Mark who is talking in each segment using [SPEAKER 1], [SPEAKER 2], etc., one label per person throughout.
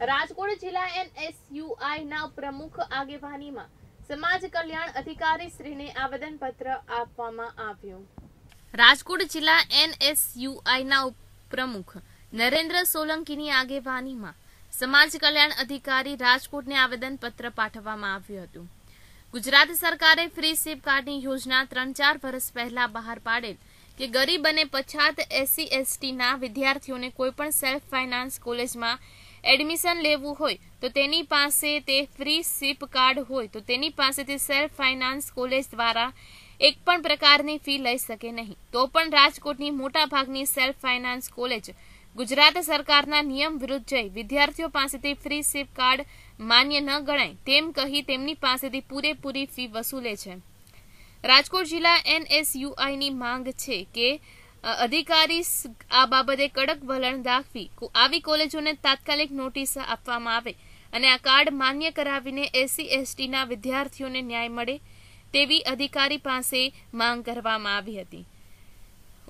[SPEAKER 1] રાજકોટ જિલ્લા એનએસયુઆઈના પ્રમુખ આગેવાનીમાં સમાજ કલ્યાણ અધિકારી શ્રીને આવેદનપત્ર આપવામાં આવ્યું રાજકોટ જિલ્લા એનએસયુઆઈના પ્રમુખ નરેન્દ્ર સોલંકીની આગેવાનીમાં સમાજ કલ્યાણ અધિકારી રાજકોટને આવેદનપત્ર પાઠવવામાં આવ્યું હતું ગુજરાત સરકારે ફ્રી સેફ કાર્ડની યોજના ત્રણ ચાર વર્ષ પહેલા બહાર પાડેલ કે ગરીબ અને પછાત એસસી એસટીના વિદ્યાર્થીઓને કોઈપણ સેલ્ફ ફાઇનાન્સ કોલેજમાં એડમિશન લેવું હોય તો તેની પાસે તે ફ્રી સીપ કાર્ડ હોય તો તેની પાસેથી સેલ્ફ ફાઇનાન્સ કોલેજ દ્વારા એક પણ પ્રકારની ફી લઈ શકે નહીં તો પણ રાજકોટની મોટાભાગની સેલ્ફ ફાઇનાન્સ કોલેજ ગુજરાત સરકારના નિયમ વિરુદ્ધ જઈ વિદ્યાર્થીઓ પાસેથી ફ્રી સીપ કાર્ડ માન્ય ન ગણાય તેમ કહી તેમની પાસેથી પૂરેપૂરી ફી વસૂલે છે રાજકોટ જિલ્લા એનએસયુઆઈની માંગ છે કે અધિકારી આ બાબતે કડક વલણ રાખવી આવી કોલેજોને તાત્કાલિક નોટિસ આપવામાં આવે અને આ કાર્ડ માન્ય કરાવીને એસસી એસટીના વિદ્યાર્થીઓને ન્યાય મળે તેવી અધિકારી પાસે માંગ કરવામાં આવી હતી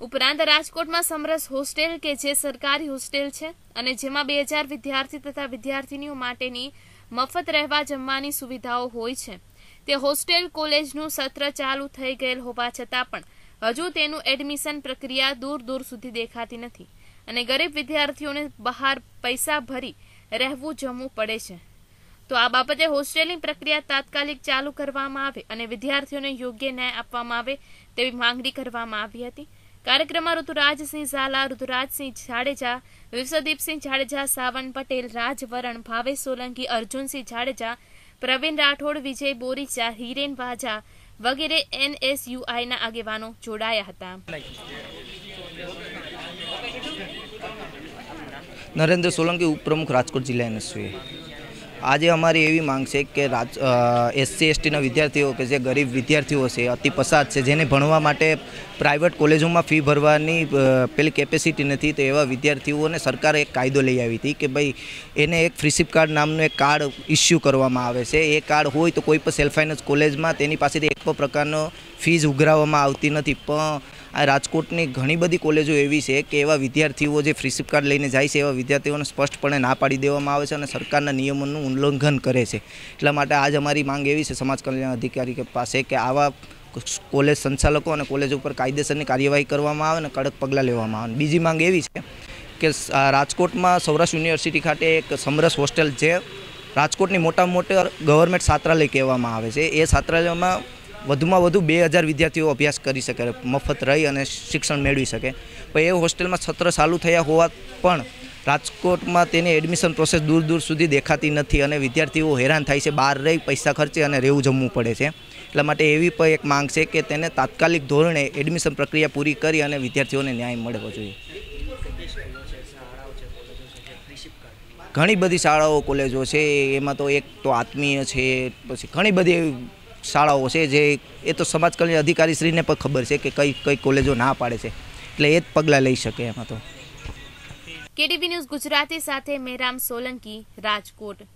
[SPEAKER 1] ઉપરાંત રાજકોટમાં સમરસ હોસ્ટેલ કે જે સરકારી હોસ્ટેલ છે અને જેમાં બે હજાર વિદ્યાર્થી તથા વિદ્યાર્થીનીઓ માટેની મફત રહેવા જમવાની સુવિધાઓ હોય છે તે હોસ્ટેલ કોલેજનું સત્ર ચાલુ થઈ ગયેલ હોવા છતાં પણ હજુ તેનું એડમિશન પ્રક્રિયા દૂર દૂર સુધી દેખાતી નથી અને ગરીબ વિદ્યાર્થીઓને બહાર પૈસા ભરી રહેવું જમવું પડે છે તો આ બાબતે હોસ્ટેલની પ્રક્રિયા તાત્કાલિક ચાલુ કરવામાં આવે અને વિદ્યાર્થીઓને યોગ્ય ન્યાય આપવામાં આવે તેવી માંગણી કરવામાં આવી હતી કાર્યક્રમમાં ઋતુરાજસિંહ ઝાલા ઋતુરાજસિંહ જાડેજા વિશ્વદીપસિંહ જાડેજા સાવન પટેલ રાજવરણ ભાવેશ સોલંકી અર્જુનસિંહ જાડેજા પ્રવીણ રાઠોડ વિજય બોરીચા હિરેન વાજા વગેરે એનએસયુઆઈના આગેવાનો જોડાયા હતા
[SPEAKER 2] નરેન્દ્ર સોલંકી ઉપપ્રમુખ રાજકોટ જિલ્લા એનએસયુઆઈ આજે અમારી એવી માંગ છે કે રાજ એસસી એસટીના વિદ્યાર્થીઓ કે જે ગરીબ વિદ્યાર્થીઓ છે અતિ પસાદ છે જેને ભણવા માટે પ્રાઇવેટ કોલેજોમાં ફી ભરવાની પેલી કેપેસિટી નથી તો એવા વિદ્યાર્થીઓને સરકારે એક કાયદો લઈ આવી હતી કે ભાઈ એને એક ફ્રીશિપ કાર્ડ નામનું એક કાર્ડ ઇસ્યુ કરવામાં આવે છે એ કાર્ડ હોય તો કોઈ પણ સેલ્ફ ફાઇનાન્સ કોલેજમાં તેની પાસેથી એક પણ પ્રકારનો ફીઝ ઉઘરાવવામાં આવતી નથી પણ આ રાજકોટની ઘણી બધી કોલેજો એવી છે કે એવા વિદ્યાર્થીઓ જે ફ્રીશિપ કાર્ડ લઈને જાય છે એવા વિદ્યાર્થીઓને સ્પષ્ટપણે ના પાડી દેવામાં આવે છે અને સરકારના નિયમોનું ઉલ્લંઘન કરે છે એટલા માટે આજ અમારી માંગ એવી છે સમાજ કલ્યાણ અધિકારી પાસે કે આવા કોલેજ સંચાલકો અને કોલેજ ઉપર કાયદેસરની કાર્યવાહી કરવામાં આવે અને કડક પગલાં લેવામાં આવે બીજી માંગ એવી છે કે રાજકોટમાં સૌરાષ્ટ્ર યુનિવર્સિટી ખાતે એક સમરસ હોસ્ટેલ જે રાજકોટની મોટા મોટા ગવર્મેન્ટ છાત્રાલય કહેવામાં આવે છે એ છાત્રાલયમાં વધુમાં વધુ બે હજાર વિદ્યાર્થીઓ અભ્યાસ કરી શકે મફત રહી અને શિક્ષણ મેળવી શકે પણ એ હોસ્ટેલમાં સત્ર ચાલુ થયા હોવા પણ રાજકોટમાં તેની એડમિશન પ્રોસેસ દૂર દૂર સુધી દેખાતી નથી અને વિદ્યાર્થીઓ હેરાન થાય છે બહાર રહી પૈસા ખર્ચે અને રહેવું જમવું પડે છે એટલા માટે એવી પણ એક માંગ છે કે તેને તાત્કાલિક ધોરણે એડમિશન પ્રક્રિયા પૂરી કરી અને વિદ્યાર્થીઓને ન્યાય મળવો જોઈએ ઘણી બધી શાળાઓ કોલેજો છે એમાં તો એક તો આત્મીય છે પછી ઘણી બધી શાળાઓ છે જે એ તો સમાજ કલ્યાણ અધિકારીશ્રીને પણ ખબર છે કે કઈ કઈ કોલેજો ના પાડે છે એટલે એ જ પગલાં લઈ શકે એમાં તો
[SPEAKER 1] કેટીવી ન્યૂઝ ગુજરાતી સાથે મેરામ સોલંકી રાજકોટ